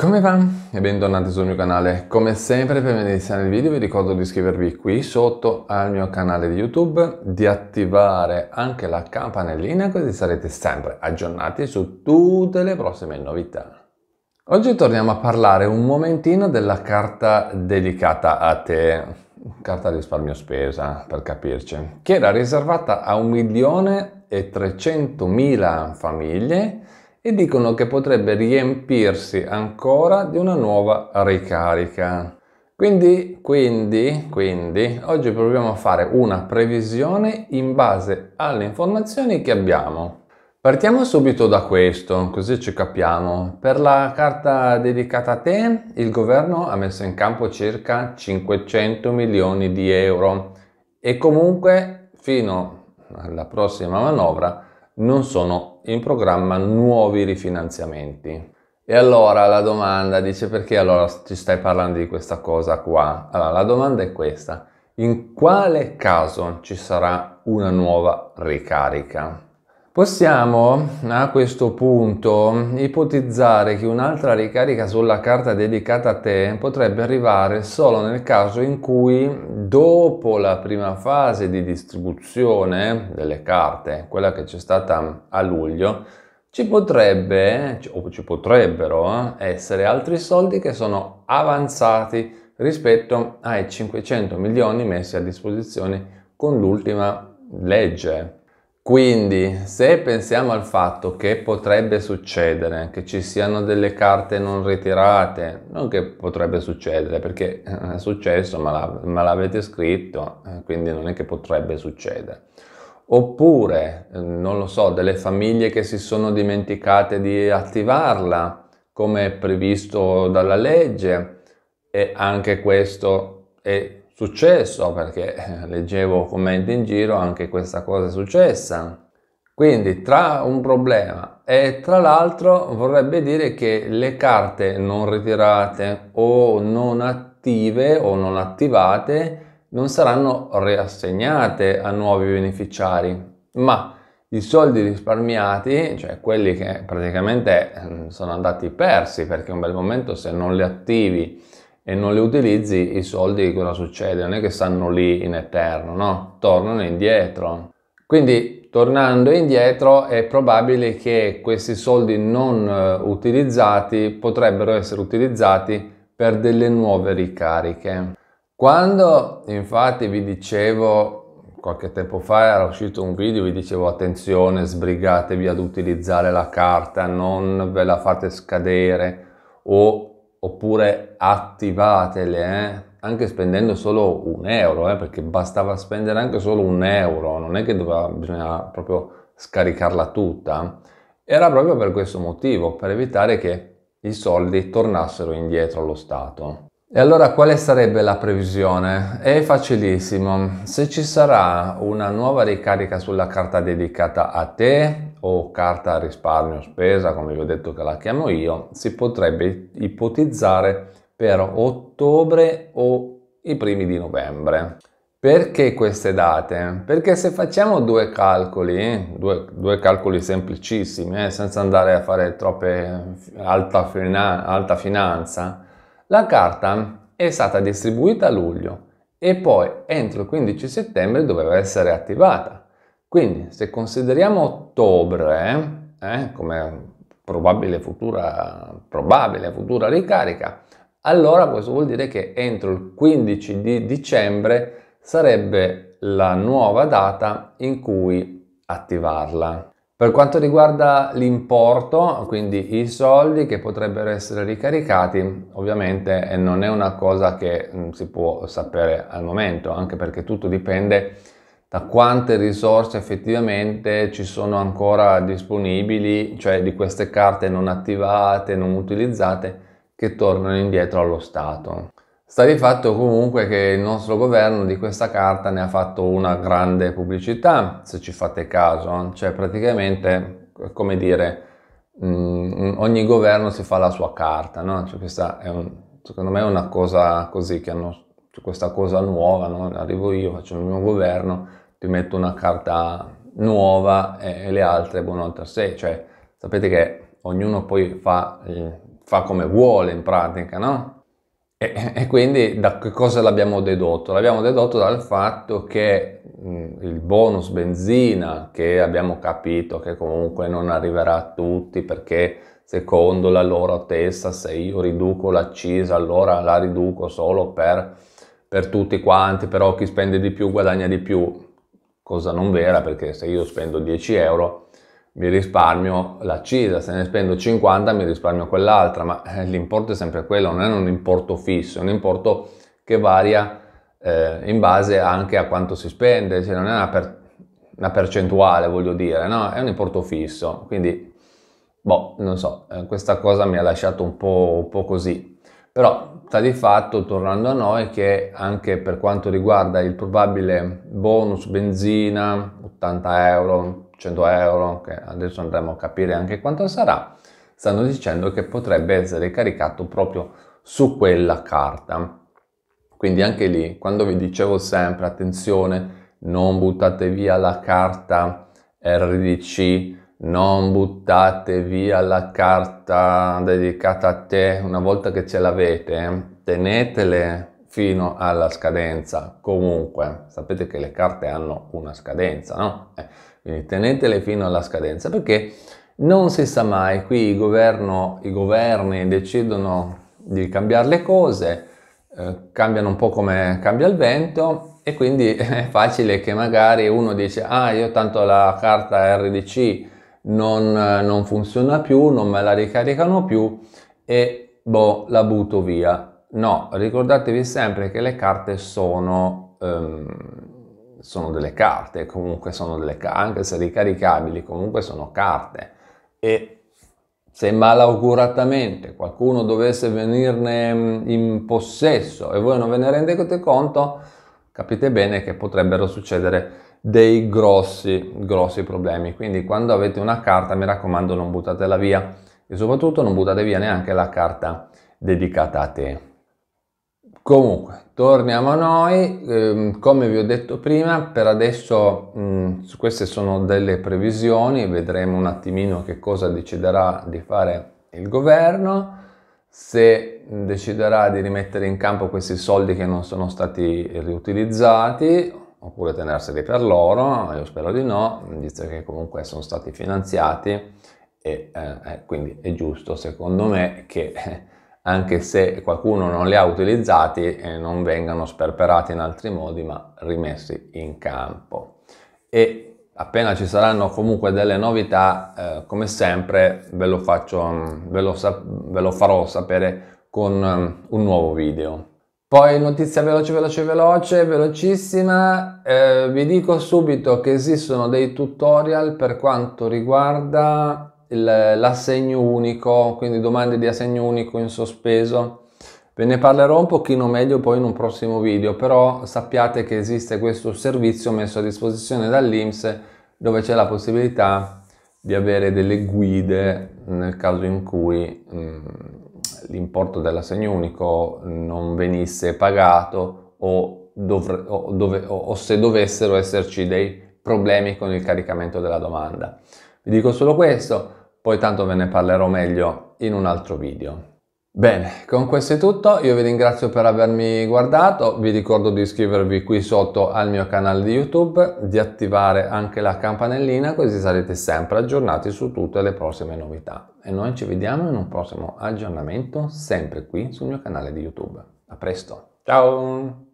Come va? E bentornati sul mio canale. Come sempre prima di iniziare il video vi ricordo di iscrivervi qui sotto al mio canale di YouTube, di attivare anche la campanellina così sarete sempre aggiornati su tutte le prossime novità. Oggi torniamo a parlare un momentino della carta dedicata a te, carta risparmio spesa per capirci, che era riservata a 1.300.000 famiglie e dicono che potrebbe riempirsi ancora di una nuova ricarica. Quindi, quindi, quindi, oggi proviamo a fare una previsione in base alle informazioni che abbiamo. Partiamo subito da questo, così ci capiamo. Per la carta dedicata a te, il governo ha messo in campo circa 500 milioni di euro e comunque fino alla prossima manovra non sono in programma nuovi rifinanziamenti. E allora la domanda dice perché allora ci stai parlando di questa cosa qua? Allora la domanda è questa, in quale caso ci sarà una nuova ricarica? Possiamo a questo punto ipotizzare che un'altra ricarica sulla carta dedicata a te potrebbe arrivare solo nel caso in cui dopo la prima fase di distribuzione delle carte, quella che c'è stata a luglio, ci potrebbe o ci potrebbero eh, essere altri soldi che sono avanzati rispetto ai 500 milioni messi a disposizione con l'ultima legge quindi, se pensiamo al fatto che potrebbe succedere che ci siano delle carte non ritirate, non che potrebbe succedere, perché eh, è successo, ma, la, ma l'avete scritto, eh, quindi non è che potrebbe succedere. Oppure, eh, non lo so, delle famiglie che si sono dimenticate di attivarla, come previsto dalla legge, e anche questo è successo, perché eh, leggevo commenti in giro, anche questa cosa è successa. Quindi tra un problema e tra l'altro vorrebbe dire che le carte non ritirate o non attive o non attivate non saranno riassegnate a nuovi beneficiari, ma i soldi risparmiati, cioè quelli che praticamente eh, sono andati persi perché un bel momento se non li attivi e non le utilizzi, i soldi cosa succede? Non è che stanno lì in eterno, no? Tornano indietro. Quindi tornando indietro è probabile che questi soldi non eh, utilizzati potrebbero essere utilizzati per delle nuove ricariche. Quando infatti vi dicevo qualche tempo fa era uscito un video, vi dicevo attenzione, sbrigatevi ad utilizzare la carta, non ve la fate scadere o oppure attivatele eh? anche spendendo solo un euro, eh? perché bastava spendere anche solo un euro, non è che doveva, bisognava proprio scaricarla tutta, era proprio per questo motivo, per evitare che i soldi tornassero indietro allo Stato. E allora quale sarebbe la previsione? È facilissimo, se ci sarà una nuova ricarica sulla carta dedicata a te o carta risparmio spesa, come vi ho detto che la chiamo io, si potrebbe ipotizzare per ottobre o i primi di novembre. Perché queste date? Perché se facciamo due calcoli, due, due calcoli semplicissimi, eh, senza andare a fare troppe alta, fina, alta finanza, la carta è stata distribuita a luglio e poi entro il 15 settembre doveva essere attivata. Quindi se consideriamo ottobre eh, come probabile futura, probabile futura ricarica, allora questo vuol dire che entro il 15 di dicembre sarebbe la nuova data in cui attivarla. Per quanto riguarda l'importo, quindi i soldi che potrebbero essere ricaricati, ovviamente eh, non è una cosa che mm, si può sapere al momento, anche perché tutto dipende da quante risorse effettivamente ci sono ancora disponibili, cioè di queste carte non attivate, non utilizzate, che tornano indietro allo Stato. Sta di fatto comunque che il nostro governo di questa carta ne ha fatto una grande pubblicità, se ci fate caso, cioè praticamente, come dire, mh, mm, ogni governo si fa la sua carta, no? cioè questa è un, secondo me è una cosa così, che hanno cioè questa cosa nuova, no? arrivo io, faccio il mio governo, ti metto una carta nuova e, e le altre buonanotte a sé, cioè sapete che ognuno poi fa, fa come vuole in pratica, no? E, e quindi da che cosa l'abbiamo dedotto? L'abbiamo dedotto dal fatto che mh, il bonus benzina, che abbiamo capito che comunque non arriverà a tutti perché secondo la loro testa se io riduco l'accisa allora la riduco solo per, per tutti quanti, però chi spende di più guadagna di più, cosa non vera perché se io spendo 10 euro mi risparmio l'accisa, se ne spendo 50 mi risparmio quell'altra, ma eh, l'importo è sempre quello, non è un importo fisso, è un importo che varia eh, in base anche a quanto si spende, cioè non è una, per, una percentuale voglio dire, no? è un importo fisso, quindi boh, non so, eh, questa cosa mi ha lasciato un po', un po così. Però sta di fatto, tornando a noi, che anche per quanto riguarda il probabile bonus benzina, 80 euro, 100 euro, che adesso andremo a capire anche quanto sarà, stanno dicendo che potrebbe essere caricato proprio su quella carta. Quindi anche lì, quando vi dicevo sempre, attenzione, non buttate via la carta RDC, non buttate via la carta dedicata a te una volta che ce l'avete, tenetele fino alla scadenza. Comunque, sapete che le carte hanno una scadenza, no? Eh, quindi tenetele fino alla scadenza perché non si sa mai, qui governo, i governi decidono di cambiare le cose, eh, cambiano un po' come cambia il vento e quindi è facile che magari uno dice ah io tanto la carta RDC non, non funziona più, non me la ricaricano più e boh la butto via No, ricordatevi sempre che le carte sono, um, sono delle carte, comunque sono delle carte, anche se ricaricabili, comunque sono carte. E se malauguratamente qualcuno dovesse venirne mm, in possesso e voi non ve ne rendete conto, capite bene che potrebbero succedere dei grossi, grossi problemi. Quindi quando avete una carta, mi raccomando, non buttatela via e soprattutto non buttate via neanche la carta dedicata a te. Comunque, torniamo a noi, eh, come vi ho detto prima, per adesso mh, mm, queste sono delle previsioni, vedremo un attimino che cosa deciderà di fare il governo, se deciderà di rimettere in campo questi soldi che non sono stati riutilizzati oppure tenerseli per loro, io spero di no, visto che comunque sono stati finanziati e eh, eh quindi è giusto secondo me che eh, anche se qualcuno non li ha utilizzati eh, non vengano sperperati in altri modi ma rimessi in campo e appena ci saranno comunque delle novità eh, come sempre ve lo, faccio, mm, ve, lo ve lo farò sapere con um, un nuovo video poi notizia veloce, veloce, veloce, velocissima, eh, vi dico subito che esistono dei tutorial per quanto riguarda l'assegno unico, quindi domande di assegno unico in sospeso. Ve ne parlerò un pochino meglio poi in un prossimo video, però sappiate che esiste questo servizio messo a disposizione dall'Inps dove c'è la possibilità di avere delle guide nel caso in cui mm, l'importo dell'assegno unico non venisse pagato o, dovre, o, dove, o, o se dovessero esserci dei problemi con il caricamento della domanda. Vi dico solo questo, poi tanto ve ne parlerò meglio in un altro video. Bene, con questo è tutto, io vi ringrazio per avermi guardato, vi ricordo di iscrivervi qui sotto al mio canale di YouTube, di attivare anche la campanellina così sarete sempre aggiornati su tutte le prossime novità. E noi ci vediamo in un prossimo aggiornamento sempre qui sul mio canale di YouTube. A presto, ciao!